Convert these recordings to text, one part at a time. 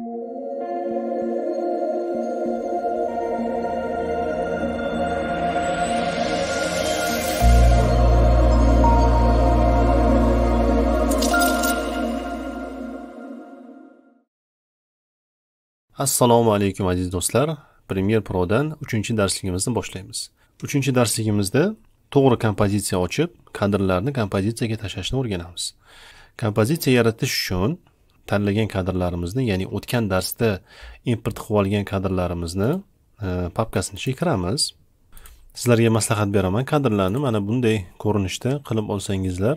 assalomu alaykum aziz do'stlar premier prodan uchinchi darsligimizni boshlaymiz uchinchi darsligimizda to'g'ri kompozitsiya ochib kadrlarni kompozitsiyaga tashlashni o'rganamiz kompozitsiya yaratish uchun tanlagan kadrlarimizni ya'ni o'tgan darsda import qilib olgan kadrlarimizni e, papkasini ichiga kiramiz sizlarga maslahat beraman kadrlarni mana bunday ko'rinishda qilib olsangizlar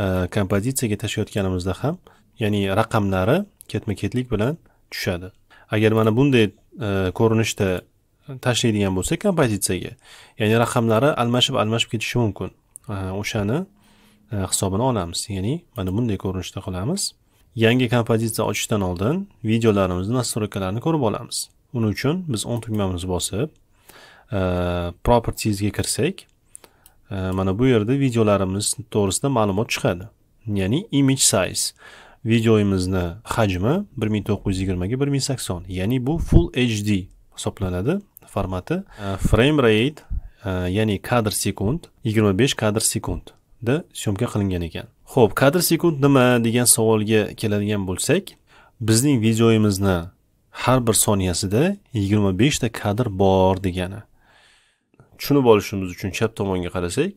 e, kompozitsiyaga tashlayotganimizda ham ya'ni raqamlari ketma ketlik bilan tushadi agar mana bunday e, ko'rinishda tashlaydigan bo'lsak kompozitsiyaga ya'ni raqamlari almashib almashib ketishi mumkin o'shani hisobini olamiz ya'ni mana bunday ko'rinishda qilamiz yangi kompozitsiya ochishdan oldin videolarimizni nastroykalarini ko'rib olamiz uning uchun biz o'ng tugmamizni bosib e, propertiesga kirsak e, mana bu yerda videolarimiz to'g'risida ma'lumot chiqadi ya'ni image size videoyimizni hajmi 1920 ga 1080 ya'ni bu full hd hisoblanadi formati e, frame rate ya'ni kadr sekund 25 kadr sekundda syomka qilingan ekan ho'p kadr sekund nima degan savolga keladigan bo'lsak bizning videoyimizni har bir soniyasida yigirma beshta kadr bor degani tushunib olishimiz uchun chap tomonga qarasak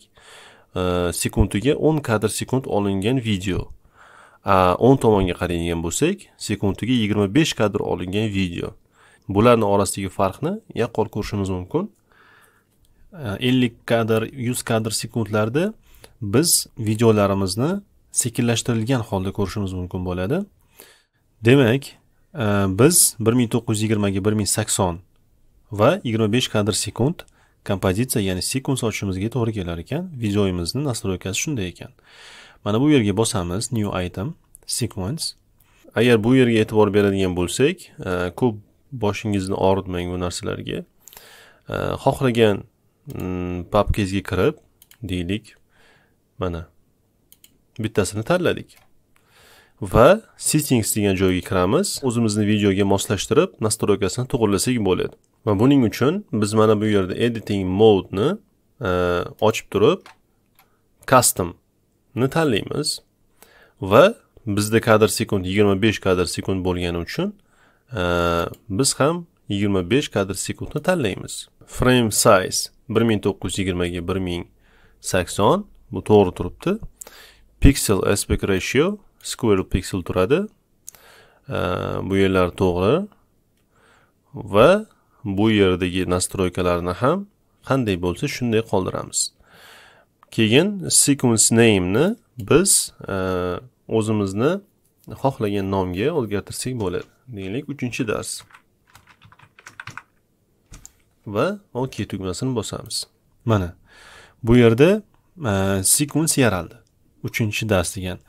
e, sekundiga o'n kadr sekund olingan video o'ng tomonga qaraydigan bo'lsak sekundiga yigirma besh kadr olingan video bularni orasidagi farqni yaqqol ko'rishimiz mumkin e, ellik kadr yuz kadr sekundlarda biz videolarimizni sekinlashtirilgan holda ko'rishimiz mumkin bo'ladi demak e, biz bir ming to'qqiz yuz yigirmaga bir ming sakson va yigirma besh kadr sekund kompozitsiya ya'ni sekund ochishimizga to'g'ri kelar ekan videoyimizni nastroykasi shunday ekan mana bu yerga bosamiz new item sequence agar bu yerga e'tibor beradigan bo'lsak e, ko'p boshingizni og'ritmang bu narsalarga e, xohlagan mm, papkangizga kirib deylik mana bittasini tanladik va settings degan joyga kiramiz o'zimizni videoga moslashtirib nastroykasini to'g'irlasak bo'ladi va buning uchun biz mana bu yerda editing modeni e, ochib turib customni tanlaymiz va bizda kadr sekund 25 kadr sekund bo'lgani uchun e, biz ham 25 kadr sekundni tanlaymiz frame size 1920 ga 1080 bu to'g'ri turibdi pixel aspect ratio square pixel turadi bu yerlar to'g'ri va bu yerdagi nastroykalarni ham qanday bo'lsa shunday qoldiramiz keyin sequence nameni biz e, o'zimizni xohlagan nomga o'zgartirsak bo'ladi deylik 3 dars va ok tugmasini bosamiz mana bu yerda Э, sekvensiya yaraldi uchinchi dars degan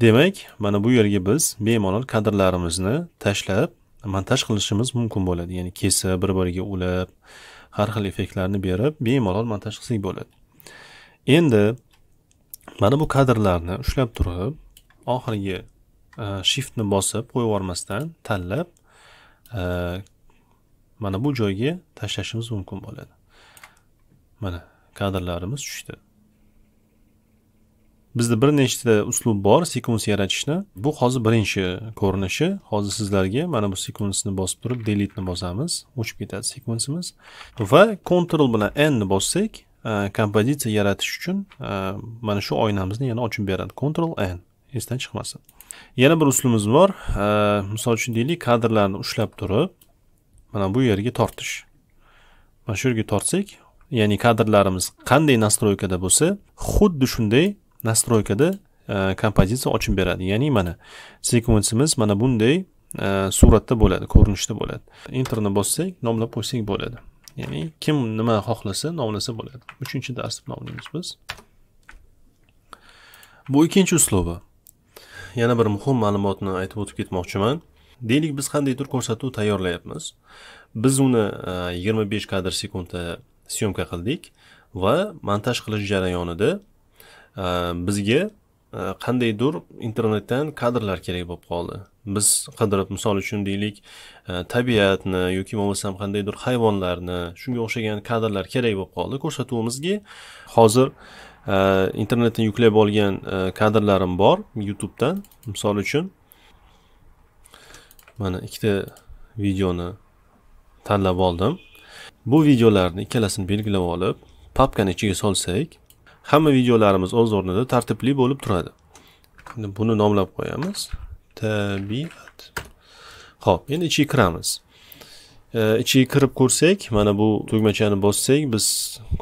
demak mana bu yerga biz bemalol kadrlarimizni tashlab montaj qilishimiz mumkin bo'ladi ya'ni kesib bir biriga ulab har xil effektlarni berib bemalol montaj qilsak bo'ladi endi mana bu kadrlarni ushlab turib oxirgi e, shiftni bosib qo'yib yubormasdan tanlab e, mana bu joyga tashlashimiz mumkin bo'ladi mana kadrlarimiz tushdi bizda bir nechta uslub bor sekvens yaratishni bu hozir birinchi ko'rinishi hozir sizlarga mana bu sekvensni bosib turib deletni bosamiz o'chib ketadi sekvensimiz va control bilan n bossak e, kompozitsiya yaratish uchun e, mana shu oynamizni yana ochib beradi control n esdan chiqmasin yana bir uslubimiz bor e, misol uchun deylik kadrlarni ushlab turib mana bu yerga tortish mana shu yerga tortsak ya'ni kadrlarimiz qanday nastroykada bo'lsa xuddi shunday nastroykada kompozitsiya ochib beradi ya'ni mana sekvensimiz mana bunday suratda bo'ladi ko'rinishda bo'ladi enterni bossak nomlab qo'ysak bo'ladi ya'ni kim nima xohlasa nomlasa bo'ladi uchinchi dars deb nomlaymiz biz bu ikkinchi uslubi yana bir muhim ma'lumotni aytib o'tib ketmoqchiman deylik biz qandaydir ko'rsatuv tayyorlayapmiz biz uni yigirma besh kadr sekundda syomka qildik va montaj qilish jarayonida Э, bizga э, qandaydir internetdan kadrlar kerak bo'lib qoldi biz qidirib misol uchun deylik e, tabiatni yoki bo'lmasam qandaydir hayvonlarni shunga o'xshagan kadrlar kerak bo'lib qoldi ko'rsatuvimizga hozir e, internetdan yuklab olgan e, kadrlarim bor youtubedan misol uchun mana ikkita videoni tanlab oldim bu videolarni ikkalasini belgilab olib papkani ichiga solsak hamma videolarimiz o'z o'rnida tartibli bo'lib turadi endi buni nomlab qo'yamiz tabiat ho'p endi ichiga kiramiz e, ichiga kirib ko'rsak mana bu tugmachani bossak biz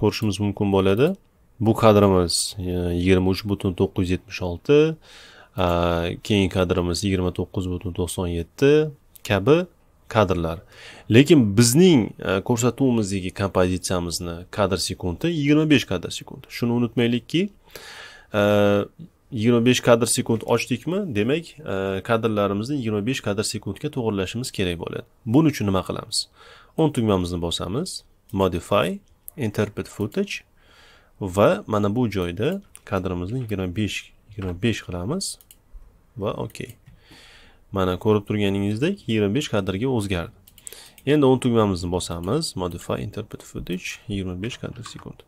ko'rishimiz mumkin bo'ladi bu kadrimiz e, yigirma uch butun to'qqiz yuz yetmish olti keyingi kadrimiz yigirma to'qqiz butun to'qson yetti kabi kadrlar lekin bizning e, ko'rsatuvimizdagi kompozitsiyamizni kadr sekundi yigirma besh kadr sekund shuni unutmaylikki e, yigirma besh kadr sekund ochdikmi demak e, kadrlarimizni yigirma besh kadr sekundga to'g'irlashimiz kerak bo'ladi buning uchun nima qilamiz o'ng tugmamizni bosamiz modify interpret footage va mana bu joyda kadrimizni yigirma besh yigirma besh qilamiz va okey okay. mana ko'rib turganingizdek 25 kadrga o'zgardi endi o'n tugmamizni bosamiz modify interpret footage 25 kadr sekund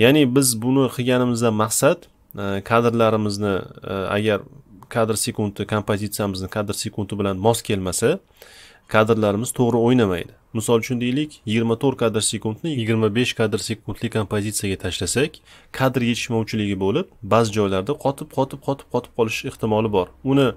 ya'ni biz buni qilganimizdan maqsad e, kadrlarimizni e, agar kadr sekundi kompozitsiyamizni kadr sekundi bilan mos kelmasa kadrlarimiz to'g'ri o'ynamaydi misol uchun deylik 24 kadr sekundni 25 kadr sekundlik kompozitsiyaga tashlasak kadr yetishmovchiligi bo'lib ba'zi joylarda qotib qotib qotib qotib qolish ehtimoli bor uni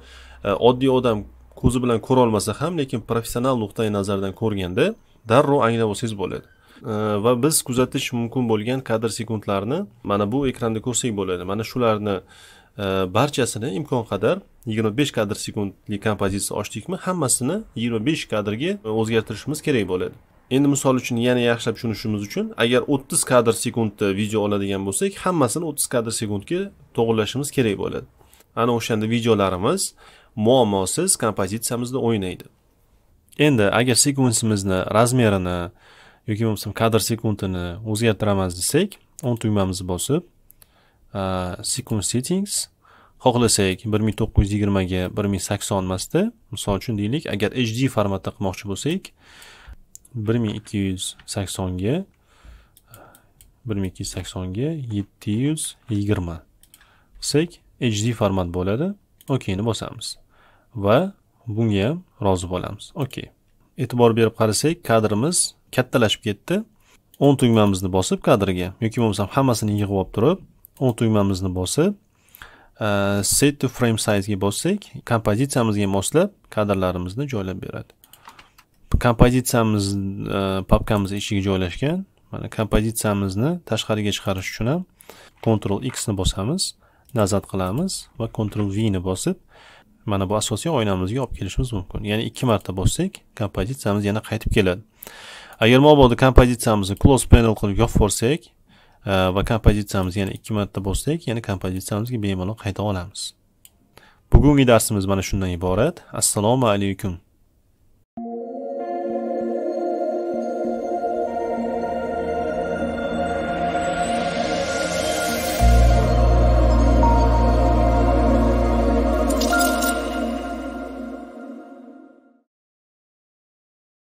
E, oddiy odam ko'zi bilan ko'rolmasa ham lekin professional nuqtai nazardan ko'rganda darrov anglab olsangiz bo'ladi e, va biz kuzatish mumkin bo'lgan kadr sekundlarni mana bu ekranda ko'rsak bo'ladi mana shularni e, barchasini imkon qadar yigirma besh kadr sekundli kompozitsiya ochdikmi hammasini yigirma besh kadrga o'zgartirishimiz kerak bo'ladi endi misol uchun yana yaxshilab tushunishimiz uchun agar o'ttiz kadr sekundda video oladigan bo'lsak hammasini o'ttiz kadr sekundga to'g'irlashimiz kerak bo'ladi ana o'shanda videolarimiz muammosiz kompozitsiyamizni o'ynaydi endi agar sekvensimizni razmerini yoki bo'lmasam kadr sekundini o'zgartiramiz desak o'ng tugmamizni bosib sequence settings xohlasak bir ming to'qqiz yuz yigirmaga bir ming sakson emasda misol uchun deylik agar hd formatda qilmoqchi bo'lsak bir ming ikki yuz saksonga bir ming ikki yuz saksonga yetti yuz yigirma qilsak hd format bo'ladi okeyni bosamiz va bunga ham rozi bo'lamiz okey e'tibor berib qarasak kadrimiz kattalashib ketdi o'ng tugmamizni bosib kadrga yoki bo'lmasam hammasini yig'ib olib turib o'ng tugmamizni bosib Uh, set to frame size ga bossak kompozitsiyamizga moslab kadrlarimizni joylab beradi kompozitsiyamiz uh, e, papkamiz ichiga joylashgan mana kompozitsiyamizni tashqariga chiqarish uchun ham ctrl x ni bosamiz nazat qilamiz va ctrl v ni bosib mana bu asosiy oynamizga olib kelishimiz mumkin ya'ni ikki marta bossak kompozitsiyamiz yana qaytib keladi agar mobodo kompozitsiyamizni close panel qilib yopib yuborsak e, va kompozitsiyamizni yana ikki marta bossak yana kompozitsiyamizga bemalol qayta olamiz bugungi darsimiz mana shundan iborat assalomu alaykum